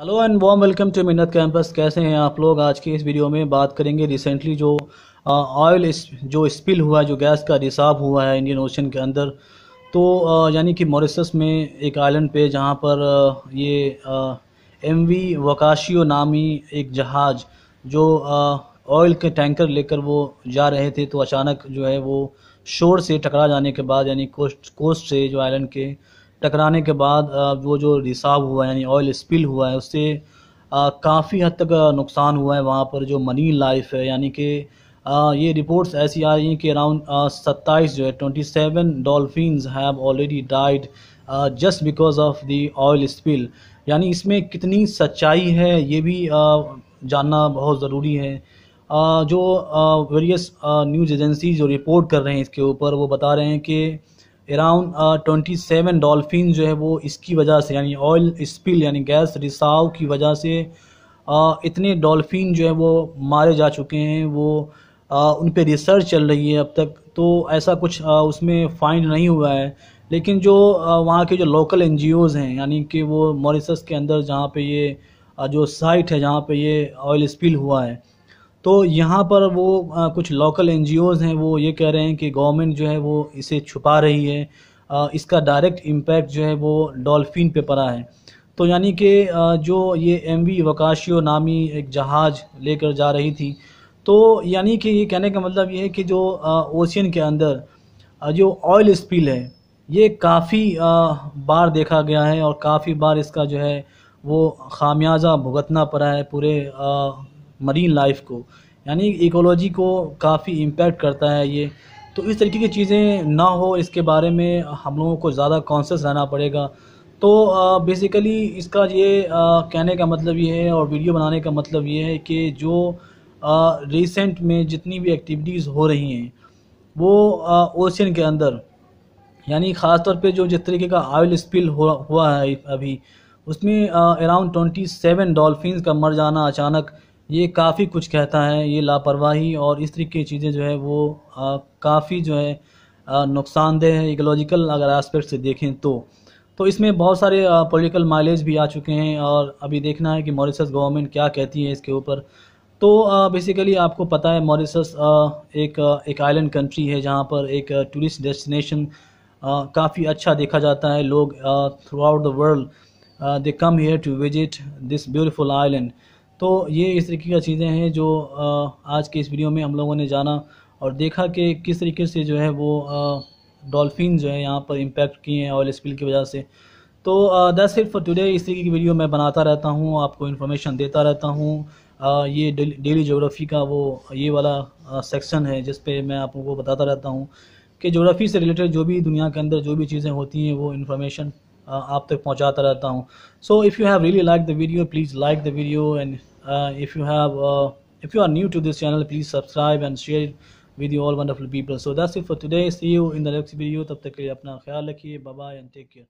hello and warm welcome to Minnat campus कैसे हैं आप लोग आज की इस वीडियो में बात करेंगे रिसेंटली जो ऑयल जो स्पिल हुआ है जो गैस का रिसाव हुआ है इंडियन ओशन के अंदर तो यानी कि मॉरिसस में एक आइलैंड पे जहां पर आ, ये एम वी वकाशियो नामी एक जहाज़ जो ऑयल के टैंकर लेकर वो जा रहे थे तो अचानक जो है वो शोर से टकरा जाने के बाद यानी कोस्ट कोस्ट से जो आइलैंड के टकराने के बाद वो जो रिसाव हुआ है यानी ऑयल स्पिल हुआ है उससे काफ़ी हद तक नुकसान हुआ है वहाँ पर जो मनी लाइफ है यानी कि ये रिपोर्ट्स ऐसी आ रही हैं कि अराउंड सत्ताईस जो है twenty seven dolphins have already died just because of the oil spill यानी इसमें कितनी सच्चाई है ये भी uh, जानना बहुत ज़रूरी है uh, जो वेरियस न्यूज़ एजेंसी जो रिपोर्ट कर रहे हैं इसके ऊपर वो बता रहे हैं कि अराउंड ट्वेंटी सेवन डॉल्फिन जो है वो इसकी वजह से यानी ऑयल स्पिल यानी गैस रिसाव की वजह से आ, इतने डॉल्फिन जो है वो मारे जा चुके हैं वो आ, उन पर रिसर्च चल रही है अब तक तो ऐसा कुछ आ, उसमें फाइंड नहीं हुआ है लेकिन जो वहाँ के जो लोकल एन हैं यानी कि वो मॉरिसस के अंदर जहाँ पे ये जो साइट है जहाँ पे ये ऑयल स्पिल हुआ है तो यहाँ पर वो आ, कुछ लोकल एन हैं वो ये कह रहे हैं कि गवर्नमेंट जो है वो इसे छुपा रही है आ, इसका डायरेक्ट इम्पैक्ट जो है वो डॉल्फिन पे पड़ा है तो यानी कि जो ये एम वी वकाशियो नामी एक जहाज़ लेकर जा रही थी तो यानी कि ये कहने का मतलब ये है कि जो ओशियन के अंदर जो ऑयल स्पिल है ये काफ़ी बार देखा गया है और काफ़ी बार इसका जो है वो खामियाजा भुगतना पड़ा है पूरे मरीन लाइफ को यानी इकोलॉजी को काफ़ी इम्पेक्ट करता है ये तो इस तरीके की चीज़ें ना हो इसके बारे में हम लोगों को ज़्यादा कॉन्शस रहना पड़ेगा तो बेसिकली इसका ये आ, कहने का मतलब ये है और वीडियो बनाने का मतलब ये है कि जो रिसेंट में जितनी भी एक्टिविटीज़ हो रही हैं वो ओशन के अंदर यानी ख़ास तौर पे जो जिस तरीके का ऑयल स्पिल हुआ है अभी उसमें अराउंड ट्वेंटी सेवन डॉल्फिन का मर जाना अचानक ये काफ़ी कुछ कहता है ये लापरवाही और इस तरीके की चीज़ें जो है वो काफ़ी जो है नुकसानदेह है इकोलॉजिकल अगर एस्पेक्ट से देखें तो तो इसमें बहुत सारे पॉलिटिकल माइलेज भी आ चुके हैं और अभी देखना है कि मॉरिसस गवर्नमेंट क्या कहती है इसके ऊपर तो बेसिकली आपको पता है मॉरिसस एक एक आइलैंड कंट्री है जहाँ पर एक टूरिस्ट डेस्टिनेशन काफ़ी अच्छा देखा जाता है लोग throughout the world they come here to visit this beautiful island तो ये इस तरीके का चीज़ें हैं जो आज के इस वीडियो में हम लोगों ने जाना और देखा कि किस तरीके से जो है वो डॉल्फिन जो है यहाँ पर इम्पैक्ट किए हैं ऑयल स्पिल की वजह से तो दैट्स इट फॉर टुडे इस तरीके की वीडियो मैं बनाता रहता हूँ आपको इन्फॉर्मेशन देता रहता हूँ ये डेली जोग्राफ़ी का वो ये वाला सेक्शन है जिस पे मैं आप लोगों को बताता रहता हूँ कि जोग्राफ़ी से रिलेटेड जो भी दुनिया के अंदर जो भी चीज़ें होती हैं वो इन्फॉर्मेशन आप तक पहुँचाता रहता हूँ so if you have really like the video please like the video and Uh, if you have uh, if you are new to this channel please subscribe and share it with you all wonderful people so that's it for today see you in the next video tab tak ke liye apna khayal rakhiye bye bye and take care